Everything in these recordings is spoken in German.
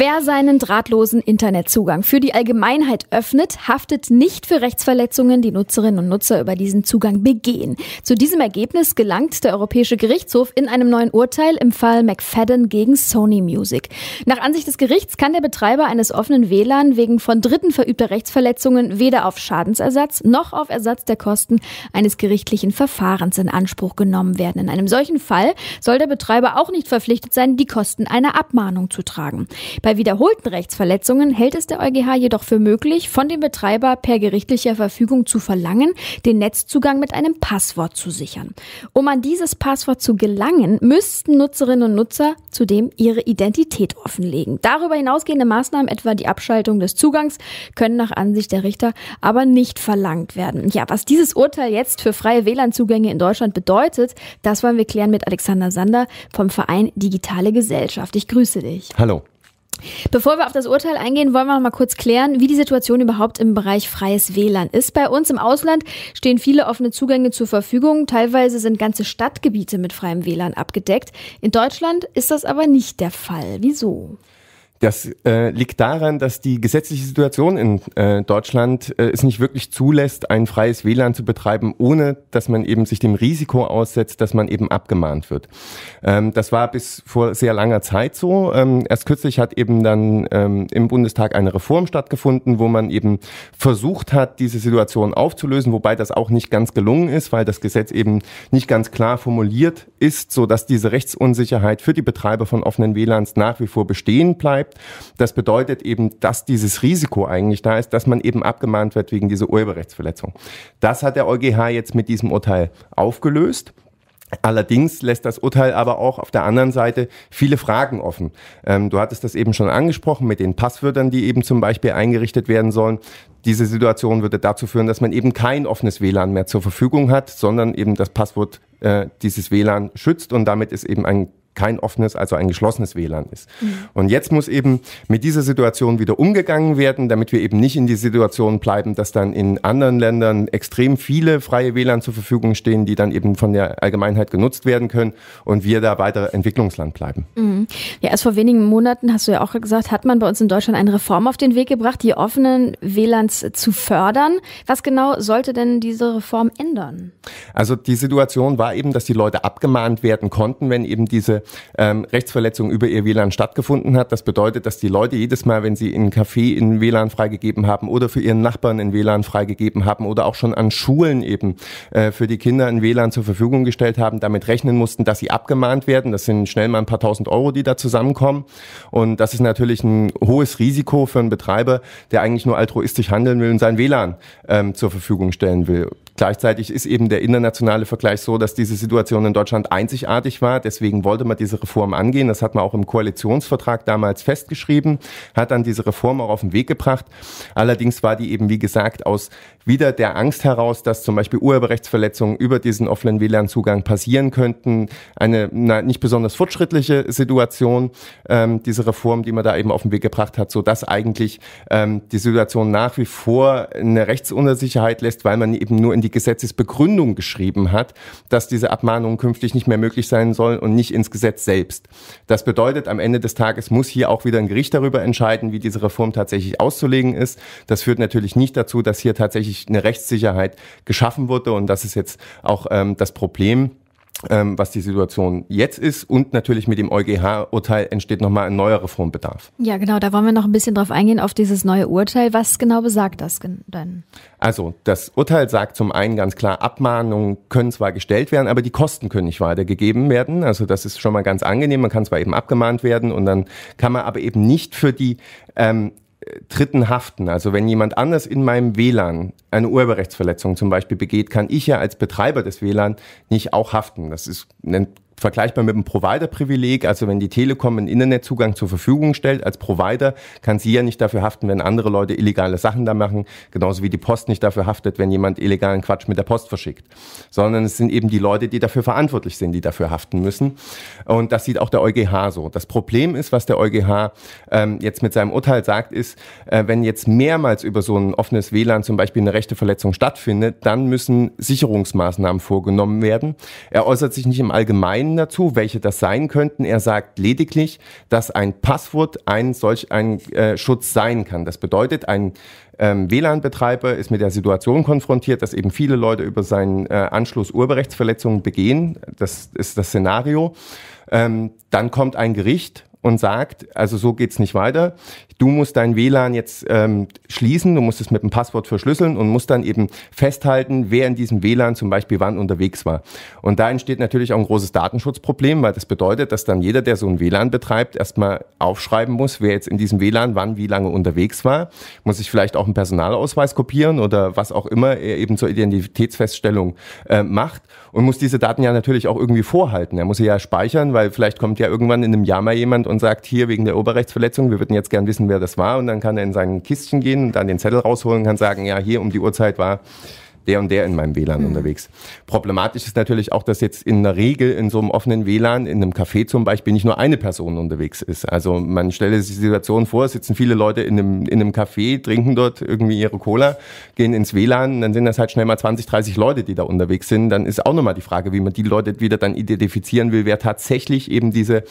Wer seinen drahtlosen Internetzugang für die Allgemeinheit öffnet, haftet nicht für Rechtsverletzungen, die Nutzerinnen und Nutzer über diesen Zugang begehen. Zu diesem Ergebnis gelangt der Europäische Gerichtshof in einem neuen Urteil im Fall McFadden gegen Sony Music. Nach Ansicht des Gerichts kann der Betreiber eines offenen WLAN wegen von Dritten verübter Rechtsverletzungen weder auf Schadensersatz noch auf Ersatz der Kosten eines gerichtlichen Verfahrens in Anspruch genommen werden. In einem solchen Fall soll der Betreiber auch nicht verpflichtet sein, die Kosten einer Abmahnung zu tragen. Bei bei wiederholten Rechtsverletzungen hält es der EuGH jedoch für möglich, von dem Betreiber per gerichtlicher Verfügung zu verlangen, den Netzzugang mit einem Passwort zu sichern. Um an dieses Passwort zu gelangen, müssten Nutzerinnen und Nutzer zudem ihre Identität offenlegen. Darüber hinausgehende Maßnahmen, etwa die Abschaltung des Zugangs, können nach Ansicht der Richter aber nicht verlangt werden. Ja, was dieses Urteil jetzt für freie WLAN-Zugänge in Deutschland bedeutet, das wollen wir klären mit Alexander Sander vom Verein Digitale Gesellschaft. Ich grüße dich. Hallo. Bevor wir auf das Urteil eingehen, wollen wir noch mal kurz klären, wie die Situation überhaupt im Bereich freies WLAN ist. Bei uns im Ausland stehen viele offene Zugänge zur Verfügung. Teilweise sind ganze Stadtgebiete mit freiem WLAN abgedeckt. In Deutschland ist das aber nicht der Fall. Wieso? Das äh, liegt daran, dass die gesetzliche Situation in äh, Deutschland äh, es nicht wirklich zulässt, ein freies WLAN zu betreiben, ohne dass man eben sich dem Risiko aussetzt, dass man eben abgemahnt wird. Ähm, das war bis vor sehr langer Zeit so. Ähm, erst kürzlich hat eben dann ähm, im Bundestag eine Reform stattgefunden, wo man eben versucht hat, diese Situation aufzulösen, wobei das auch nicht ganz gelungen ist, weil das Gesetz eben nicht ganz klar formuliert ist, so dass diese Rechtsunsicherheit für die Betreiber von offenen WLANs nach wie vor bestehen bleibt gibt. Das bedeutet eben, dass dieses Risiko eigentlich da ist, dass man eben abgemahnt wird wegen dieser Urheberrechtsverletzung. Das hat der EuGH jetzt mit diesem Urteil aufgelöst. Allerdings lässt das Urteil aber auch auf der anderen Seite viele Fragen offen. Ähm, du hattest das eben schon angesprochen mit den Passwörtern, die eben zum Beispiel eingerichtet werden sollen. Diese Situation würde dazu führen, dass man eben kein offenes WLAN mehr zur Verfügung hat, sondern eben das Passwort äh, dieses WLAN schützt und damit ist eben ein kein offenes, also ein geschlossenes WLAN ist. Mhm. Und jetzt muss eben mit dieser Situation wieder umgegangen werden, damit wir eben nicht in die Situation bleiben, dass dann in anderen Ländern extrem viele freie WLAN zur Verfügung stehen, die dann eben von der Allgemeinheit genutzt werden können und wir da weiter Entwicklungsland bleiben. Mhm. Ja, erst vor wenigen Monaten, hast du ja auch gesagt, hat man bei uns in Deutschland eine Reform auf den Weg gebracht, die offenen WLANs zu fördern. Was genau sollte denn diese Reform ändern? Also die Situation war eben, dass die Leute abgemahnt werden konnten, wenn eben diese ähm, Rechtsverletzung über ihr WLAN stattgefunden hat. Das bedeutet, dass die Leute jedes Mal, wenn sie in einen Café in WLAN freigegeben haben oder für ihren Nachbarn in WLAN freigegeben haben oder auch schon an Schulen eben äh, für die Kinder in WLAN zur Verfügung gestellt haben, damit rechnen mussten, dass sie abgemahnt werden. Das sind schnell mal ein paar tausend Euro, die da zusammenkommen. Und das ist natürlich ein hohes Risiko für einen Betreiber, der eigentlich nur altruistisch handeln will und sein WLAN ähm, zur Verfügung stellen will. Gleichzeitig ist eben der internationale Vergleich so, dass diese Situation in Deutschland einzigartig war. Deswegen wollte man diese Reform angehen. Das hat man auch im Koalitionsvertrag damals festgeschrieben, hat dann diese Reform auch auf den Weg gebracht. Allerdings war die eben, wie gesagt, aus wieder der Angst heraus, dass zum Beispiel Urheberrechtsverletzungen über diesen offenen WLAN-Zugang passieren könnten. Eine na, nicht besonders fortschrittliche Situation, ähm, diese Reform, die man da eben auf den Weg gebracht hat, sodass eigentlich ähm, die Situation nach wie vor eine Rechtsunsicherheit lässt, weil man eben nur in die Gesetzesbegründung geschrieben hat, dass diese Abmahnungen künftig nicht mehr möglich sein sollen und nicht ins Gesetz selbst. Das bedeutet, am Ende des Tages muss hier auch wieder ein Gericht darüber entscheiden, wie diese Reform tatsächlich auszulegen ist. Das führt natürlich nicht dazu, dass hier tatsächlich eine Rechtssicherheit geschaffen wurde und das ist jetzt auch ähm, das Problem ähm, was die Situation jetzt ist. Und natürlich mit dem EuGH-Urteil entsteht nochmal ein neuer Reformbedarf. Ja, genau, da wollen wir noch ein bisschen drauf eingehen, auf dieses neue Urteil. Was genau besagt das denn? Also, das Urteil sagt zum einen ganz klar, Abmahnungen können zwar gestellt werden, aber die Kosten können nicht weitergegeben werden. Also, das ist schon mal ganz angenehm. Man kann zwar eben abgemahnt werden und dann kann man aber eben nicht für die ähm, Dritten haften. Also wenn jemand anders in meinem WLAN eine Urheberrechtsverletzung zum Beispiel begeht, kann ich ja als Betreiber des WLAN nicht auch haften. Das ist, nennt vergleichbar mit einem Provider-Privileg. Also wenn die Telekom einen Internetzugang zur Verfügung stellt als Provider, kann sie ja nicht dafür haften, wenn andere Leute illegale Sachen da machen. Genauso wie die Post nicht dafür haftet, wenn jemand illegalen Quatsch mit der Post verschickt. Sondern es sind eben die Leute, die dafür verantwortlich sind, die dafür haften müssen. Und das sieht auch der EuGH so. Das Problem ist, was der EuGH ähm, jetzt mit seinem Urteil sagt, ist, äh, wenn jetzt mehrmals über so ein offenes WLAN zum Beispiel eine Rechteverletzung stattfindet, dann müssen Sicherungsmaßnahmen vorgenommen werden. Er äußert sich nicht im Allgemeinen Meinungen dazu, welche das sein könnten. Er sagt lediglich, dass ein Passwort ein solch ein äh, Schutz sein kann. Das bedeutet, ein ähm, WLAN-Betreiber ist mit der Situation konfrontiert, dass eben viele Leute über seinen äh, Anschluss Urheberrechtsverletzungen begehen. Das ist das Szenario. Ähm, dann kommt ein Gericht und sagt, also so geht's nicht weiter. Du musst dein WLAN jetzt ähm, schließen, du musst es mit einem Passwort verschlüsseln und musst dann eben festhalten, wer in diesem WLAN zum Beispiel wann unterwegs war. Und da entsteht natürlich auch ein großes Datenschutzproblem, weil das bedeutet, dass dann jeder, der so ein WLAN betreibt, erstmal aufschreiben muss, wer jetzt in diesem WLAN wann wie lange unterwegs war. Muss ich vielleicht auch einen Personalausweis kopieren oder was auch immer er eben zur Identitätsfeststellung äh, macht und muss diese Daten ja natürlich auch irgendwie vorhalten. Er muss sie ja speichern, weil vielleicht kommt ja irgendwann in einem Jahr mal jemand und sagt, hier wegen der Oberrechtsverletzung, wir würden jetzt gern wissen, wer das war. Und dann kann er in sein Kistchen gehen und dann den Zettel rausholen und kann sagen, ja, hier um die Uhrzeit war der und der in meinem WLAN mhm. unterwegs. Problematisch ist natürlich auch, dass jetzt in der Regel in so einem offenen WLAN, in einem Café zum Beispiel, nicht nur eine Person unterwegs ist. Also man stelle sich die Situation vor, sitzen viele Leute in einem, in einem Café, trinken dort irgendwie ihre Cola, gehen ins WLAN, dann sind das halt schnell mal 20, 30 Leute, die da unterwegs sind. Dann ist auch nochmal die Frage, wie man die Leute wieder dann identifizieren will, wer tatsächlich eben diese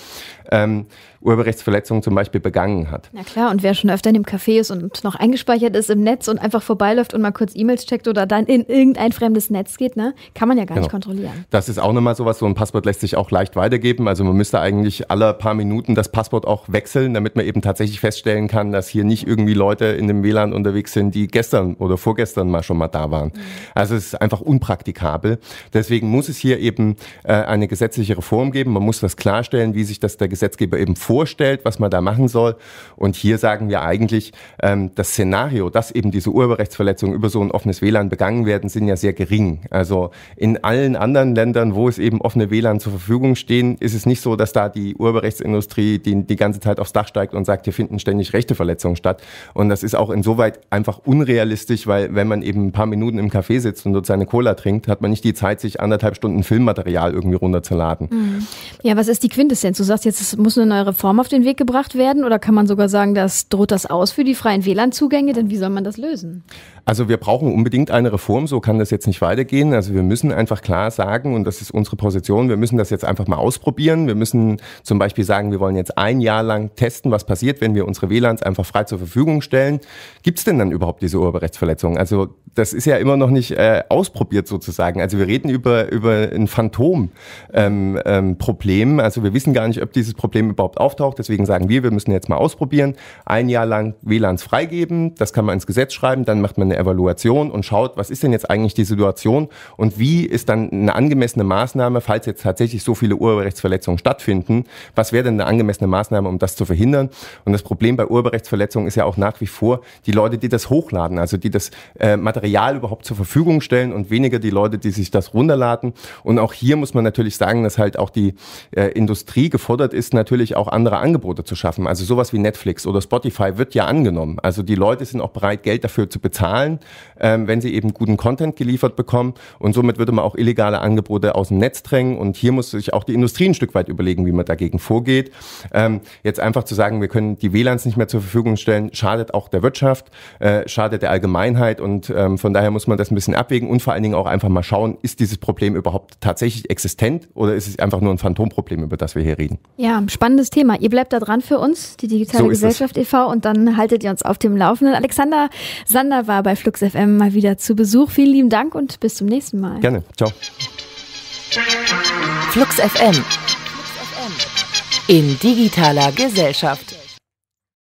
ähm, Urheberrechtsverletzungen zum Beispiel begangen hat. Na klar, und wer schon öfter in dem Café ist und noch eingespeichert ist im Netz und einfach vorbeiläuft und mal kurz E-Mails checkt oder dann in irgendein fremdes Netz geht, ne, kann man ja gar genau. nicht kontrollieren. Das ist auch nochmal sowas, so ein Passwort lässt sich auch leicht weitergeben. Also man müsste eigentlich alle paar Minuten das Passwort auch wechseln, damit man eben tatsächlich feststellen kann, dass hier nicht irgendwie Leute in dem WLAN unterwegs sind, die gestern oder vorgestern mal schon mal da waren. Mhm. Also es ist einfach unpraktikabel. Deswegen muss es hier eben äh, eine gesetzliche Reform geben. Man muss das klarstellen, wie sich das der Gesetzgeber eben vorstellt, was man da machen soll. Und hier sagen wir eigentlich, ähm, das Szenario, dass eben diese Urheberrechtsverletzungen über so ein offenes WLAN begangen werden, sind ja sehr gering. Also in allen anderen Ländern, wo es eben offene WLAN zur Verfügung stehen, ist es nicht so, dass da die Urheberrechtsindustrie die, die ganze Zeit aufs Dach steigt und sagt, hier finden ständig Rechteverletzungen statt. Und das ist auch insoweit einfach unrealistisch, weil wenn man eben ein paar Minuten im Café sitzt und dort seine Cola trinkt, hat man nicht die Zeit, sich anderthalb Stunden Filmmaterial irgendwie runterzuladen. Mhm. Ja, was ist die Quintessenz? Du sagst jetzt, es muss eine neue Reform auf den Weg gebracht werden oder kann man sogar sagen, das droht das aus für die freien WLAN-Zugänge? Denn wie soll man das lösen? Also wir brauchen unbedingt eine Reform, so kann das jetzt nicht weitergehen. Also wir müssen einfach klar sagen, und das ist unsere Position, wir müssen das jetzt einfach mal ausprobieren. Wir müssen zum Beispiel sagen, wir wollen jetzt ein Jahr lang testen, was passiert, wenn wir unsere WLANs einfach frei zur Verfügung stellen. Gibt es denn dann überhaupt diese Urheberrechtsverletzung? Also das ist ja immer noch nicht äh, ausprobiert sozusagen. Also wir reden über, über ein Phantom-Problem. Ähm, ähm, also wir wissen gar nicht, ob dieses Problem überhaupt auftaucht. Deswegen sagen wir, wir müssen jetzt mal ausprobieren, ein Jahr lang WLANs freigeben, das kann man ins Gesetz schreiben, dann macht man eine Evaluation und schaut, was ist denn jetzt eigentlich die Situation und wie ist dann eine angemessene Maßnahme, falls jetzt tatsächlich so viele Urheberrechtsverletzungen stattfinden, was wäre denn eine angemessene Maßnahme, um das zu verhindern? Und das Problem bei Urheberrechtsverletzungen ist ja auch nach wie vor die Leute, die das hochladen, also die das äh, Material überhaupt zur Verfügung stellen und weniger die Leute, die sich das runterladen. Und auch hier muss man natürlich sagen, dass halt auch die äh, Industrie gefordert ist, ist natürlich auch andere Angebote zu schaffen. Also sowas wie Netflix oder Spotify wird ja angenommen. Also die Leute sind auch bereit, Geld dafür zu bezahlen, ähm, wenn sie eben guten Content geliefert bekommen. Und somit würde man auch illegale Angebote aus dem Netz drängen. Und hier muss sich auch die Industrie ein Stück weit überlegen, wie man dagegen vorgeht. Ähm, jetzt einfach zu sagen, wir können die WLANs nicht mehr zur Verfügung stellen, schadet auch der Wirtschaft, äh, schadet der Allgemeinheit. Und ähm, von daher muss man das ein bisschen abwägen und vor allen Dingen auch einfach mal schauen, ist dieses Problem überhaupt tatsächlich existent oder ist es einfach nur ein Phantomproblem, über das wir hier reden? Ja, spannendes Thema. Ihr bleibt da dran für uns, die Digitale so Gesellschaft e.V. und dann haltet ihr uns auf dem Laufenden. Alexander Sander war bei Flux FM mal wieder zu Besuch. Vielen lieben Dank und bis zum nächsten Mal. Gerne. Ciao. Flux FM in digitaler Gesellschaft.